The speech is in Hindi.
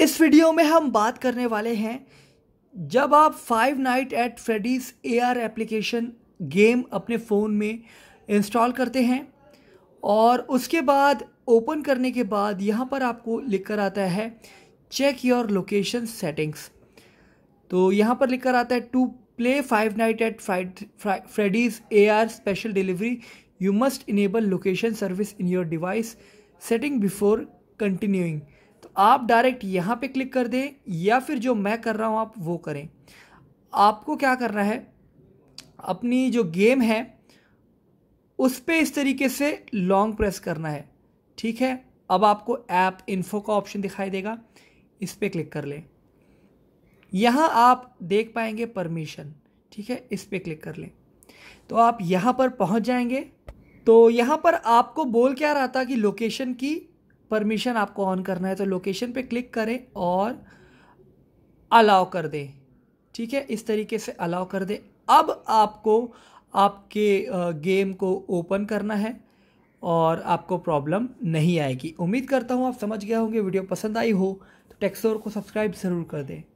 इस वीडियो में हम बात करने वाले हैं जब आप five night at Freddy's AR application game अपने फ़ोन में इंस्टॉल करते हैं और उसके बाद ओपन करने के बाद यहाँ पर आपको लिख कर आता है चेक योर लोकेशन सेटिंग्स तो यहाँ पर लिख कर आता है to play five night at Freddy's A R special delivery you must enable location service in your device setting before continuing तो आप डायरेक्ट यहाँ पे क्लिक कर दें या फिर जो मैं कर रहा हूँ आप वो करें आपको क्या करना है अपनी जो गेम है उस पर इस तरीके से लॉन्ग प्रेस करना है ठीक है अब आपको ऐप इन्फो का ऑप्शन दिखाई देगा इस पर क्लिक कर लें यहाँ आप देख पाएंगे परमिशन ठीक है इस पर क्लिक कर लें तो आप यहाँ पर पहुँच जाएंगे तो यहाँ पर आपको बोल क्या रहा था कि लोकेशन की परमिशन आपको ऑन करना है तो लोकेशन पे क्लिक करें और अलाउ कर दें ठीक है इस तरीके से अलाउ कर दें अब आपको आपके गेम को ओपन करना है और आपको प्रॉब्लम नहीं आएगी उम्मीद करता हूँ आप समझ गया होंगे वीडियो पसंद आई हो तो टेक्सोर को सब्सक्राइब ज़रूर कर दें